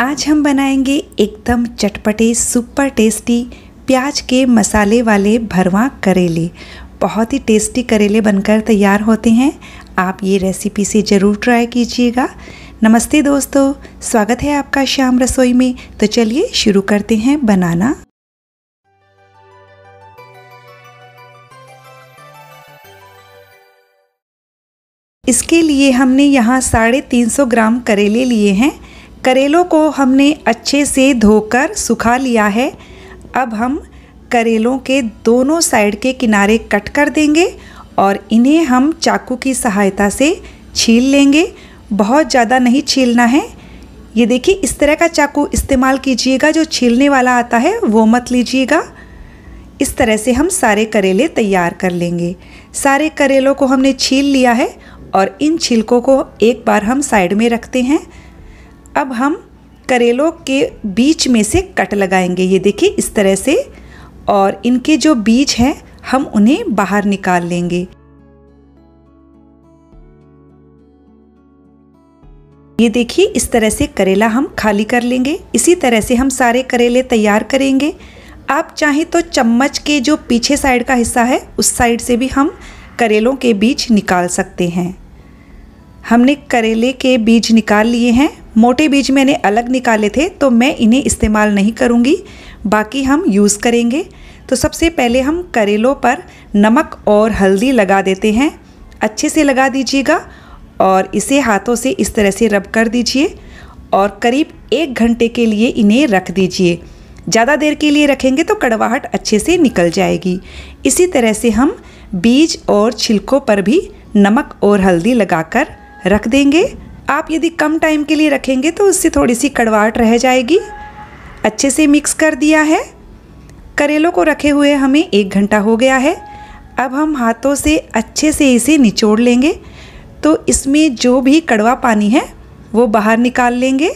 आज हम बनाएंगे एकदम चटपटे सुपर टेस्टी प्याज के मसाले वाले भरवा करेले बहुत ही टेस्टी करेले बनकर तैयार होते हैं आप ये रेसिपी से ज़रूर ट्राई कीजिएगा नमस्ते दोस्तों स्वागत है आपका श्याम रसोई में तो चलिए शुरू करते हैं बनाना इसके लिए हमने यहाँ साढ़े तीन सौ ग्राम करेले लिए हैं करेलों को हमने अच्छे से धोकर सुखा लिया है अब हम करेलों के दोनों साइड के किनारे कट कर देंगे और इन्हें हम चाकू की सहायता से छील लेंगे बहुत ज़्यादा नहीं छीलना है ये देखिए इस तरह का चाकू इस्तेमाल कीजिएगा जो छीलने वाला आता है वो मत लीजिएगा इस तरह से हम सारे करेले तैयार कर लेंगे सारे करेलों को हमने छील लिया है और इन छिलकों को एक बार हम साइड में रखते हैं अब हम करेलों के बीच में से कट लगाएंगे ये देखिए इस तरह से और इनके जो बीज हैं हम उन्हें बाहर निकाल लेंगे ये देखिए इस तरह से करेला हम खाली कर लेंगे इसी तरह से हम सारे करेले तैयार करेंगे आप चाहें तो चम्मच के जो पीछे साइड का हिस्सा है उस साइड से भी हम करेलों के बीज निकाल सकते हैं हमने करेले के बीज निकाल लिए हैं मोटे बीज मैंने अलग निकाले थे तो मैं इन्हें इस्तेमाल नहीं करूँगी बाकी हम यूज़ करेंगे तो सबसे पहले हम करेलों पर नमक और हल्दी लगा देते हैं अच्छे से लगा दीजिएगा और इसे हाथों से इस तरह से रब कर दीजिए और करीब एक घंटे के लिए इन्हें रख दीजिए ज़्यादा देर के लिए रखेंगे तो कड़वाहट अच्छे से निकल जाएगी इसी तरह से हम बीज और छिलकों पर भी नमक और हल्दी लगाकर रख देंगे आप यदि कम टाइम के लिए रखेंगे तो उससे थोड़ी सी कड़वाहट रह जाएगी अच्छे से मिक्स कर दिया है करेलों को रखे हुए हमें एक घंटा हो गया है अब हम हाथों से अच्छे से इसे निचोड़ लेंगे तो इसमें जो भी कड़वा पानी है वो बाहर निकाल लेंगे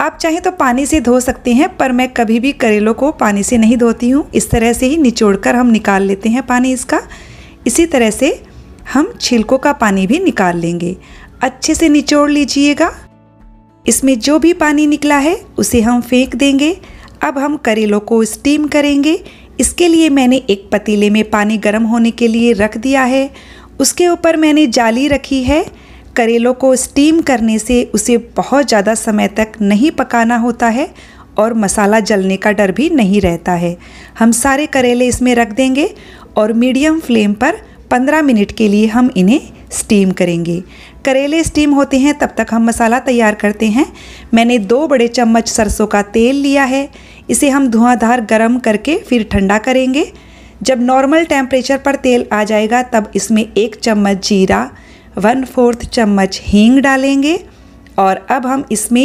आप चाहें तो पानी से धो सकते हैं पर मैं कभी भी करेलों को पानी से नहीं धोती हूँ इस तरह से ही निचोड़ कर हम निकाल लेते हैं पानी इसका इसी तरह से हम छिलकों का पानी भी निकाल लेंगे अच्छे से निचोड़ लीजिएगा इसमें जो भी पानी निकला है उसे हम फेंक देंगे अब हम करेलों को स्टीम करेंगे इसके लिए मैंने एक पतीले में पानी गर्म होने के लिए रख दिया है उसके ऊपर मैंने जाली रखी है करेलों को स्टीम करने से उसे बहुत ज़्यादा समय तक नहीं पकाना होता है और मसाला जलने का डर भी नहीं रहता है हम सारे करेले इसमें रख देंगे और मीडियम फ्लेम पर 15 मिनट के लिए हम इन्हें स्टीम करेंगे करेले स्टीम होते हैं तब तक हम मसाला तैयार करते हैं मैंने दो बड़े चम्मच सरसों का तेल लिया है इसे हम धुआंधार गर्म करके फिर ठंडा करेंगे जब नॉर्मल टेम्परेचर पर तेल आ जाएगा तब इसमें एक चम्मच जीरा वन फोर्थ चम्मच हींग डालेंगे और अब हम इसमें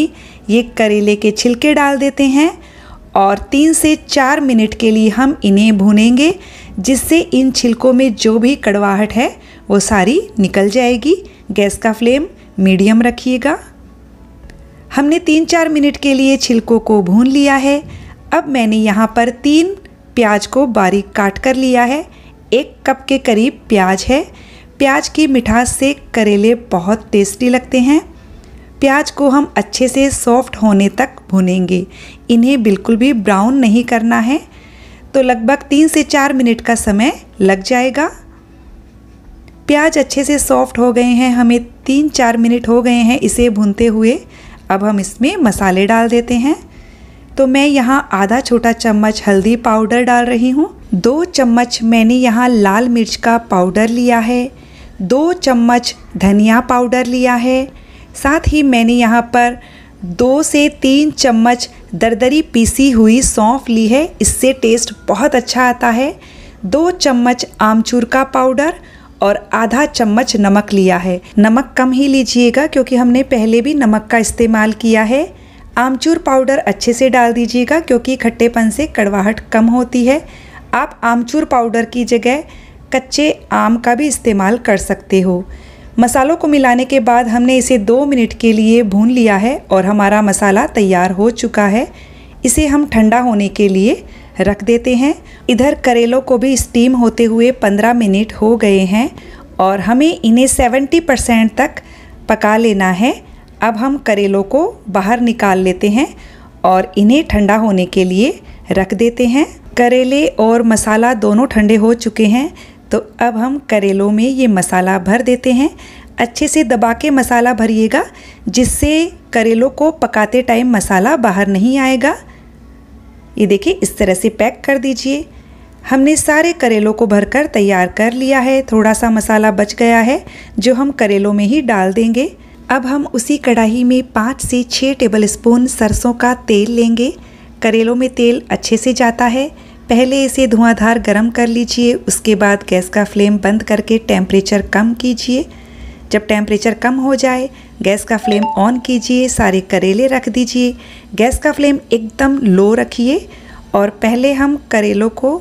ये करेले के छिलके डाल देते हैं और तीन से चार मिनट के लिए हम इन्हें भुनेंगे जिससे इन छिलकों में जो भी कड़वाहट है वो सारी निकल जाएगी गैस का फ्लेम मीडियम रखिएगा हमने तीन चार मिनट के लिए छिलकों को भून लिया है अब मैंने यहाँ पर तीन प्याज को बारीक काट कर लिया है एक कप के करीब प्याज है प्याज की मिठास से करेले बहुत टेस्टी लगते हैं प्याज को हम अच्छे से सॉफ्ट होने तक भुनेंगे इन्हें बिल्कुल भी ब्राउन नहीं करना है तो लगभग तीन से चार मिनट का समय लग जाएगा प्याज अच्छे से सॉफ्ट हो गए हैं हमें तीन चार मिनट हो गए हैं इसे भूनते हुए अब हम इसमें मसाले डाल देते हैं तो मैं यहाँ आधा छोटा चम्मच हल्दी पाउडर डाल रही हूँ दो चम्मच मैंने यहाँ लाल मिर्च का पाउडर लिया है दो चम्मच धनिया पाउडर लिया है साथ ही मैंने यहाँ पर दो से तीन चम्मच दरदरी पीसी हुई सौंफ ली है इससे टेस्ट बहुत अच्छा आता है दो चम्मच आमचूर का पाउडर और आधा चम्मच नमक लिया है नमक कम ही लीजिएगा क्योंकि हमने पहले भी नमक का इस्तेमाल किया है आमचूर पाउडर अच्छे से डाल दीजिएगा क्योंकि खट्टेपन से कड़वाहट कम होती है आप आमचूर पाउडर की जगह कच्चे आम का भी इस्तेमाल कर सकते हो मसालों को मिलाने के बाद हमने इसे दो मिनट के लिए भून लिया है और हमारा मसाला तैयार हो चुका है इसे हम ठंडा होने के लिए रख देते हैं इधर करेलों को भी स्टीम होते हुए 15 मिनट हो गए हैं और हमें इन्हें 70 परसेंट तक पका लेना है अब हम करेलों को बाहर निकाल लेते हैं और इन्हें ठंडा होने के लिए रख देते हैं करेले और मसाला दोनों ठंडे हो चुके हैं तो अब हम करेलों में ये मसाला भर देते हैं अच्छे से दबा के मसाला भरिएगा जिससे करेलों को पकाते टाइम मसाला बाहर नहीं आएगा ये देखिए इस तरह से पैक कर दीजिए हमने सारे करेलों को भरकर तैयार कर लिया है थोड़ा सा मसाला बच गया है जो हम करेलों में ही डाल देंगे अब हम उसी कढ़ाई में पाँच से छः टेबल स्पून सरसों का तेल लेंगे करेलों में तेल अच्छे से जाता है पहले इसे धुआंधार गर्म कर लीजिए उसके बाद गैस का फ्लेम बंद करके टेम्परेचर कम कीजिए जब टेम्परेचर कम हो जाए गैस का फ्लेम ऑन कीजिए सारे करेले रख दीजिए गैस का फ्लेम एकदम लो रखिए और पहले हम करेलों को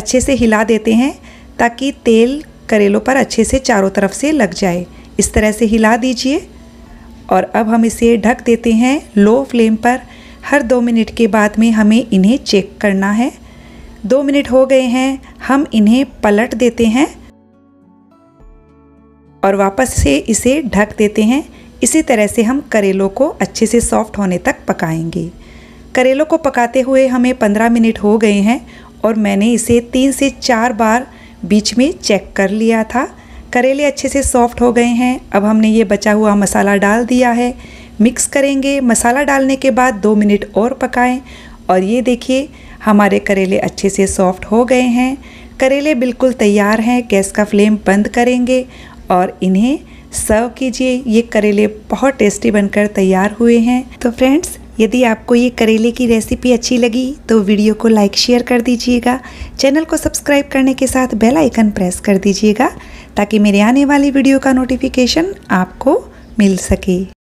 अच्छे से हिला देते हैं ताकि तेल करेलों पर अच्छे से चारों तरफ से लग जाए इस तरह से हिला दीजिए और अब हम इसे ढक देते हैं लो फ्लेम पर हर दो मिनट के बाद में हमें इन्हें चेक करना है दो मिनट हो गए हैं हम इन्हें पलट देते हैं और वापस से इसे ढक देते हैं इसी तरह से हम करेलों को अच्छे से सॉफ्ट होने तक पकाएंगे करेलों को पकाते हुए हमें 15 मिनट हो गए हैं और मैंने इसे तीन से चार बार बीच में चेक कर लिया था करेले अच्छे से सॉफ्ट हो गए हैं अब हमने ये बचा हुआ मसाला डाल दिया है मिक्स करेंगे मसाला डालने के बाद दो मिनट और पकाएं और ये देखिए हमारे करेले अच्छे से सॉफ्ट हो गए हैं करेले बिल्कुल तैयार हैं गैस का फ्लेम बंद करेंगे और इन्हें सर्व कीजिए ये करेले बहुत टेस्टी बनकर तैयार हुए हैं तो फ्रेंड्स यदि आपको ये करेले की रेसिपी अच्छी लगी तो वीडियो को लाइक शेयर कर दीजिएगा चैनल को सब्सक्राइब करने के साथ बेल आइकन प्रेस कर दीजिएगा ताकि मेरे आने वाली वीडियो का नोटिफिकेशन आपको मिल सके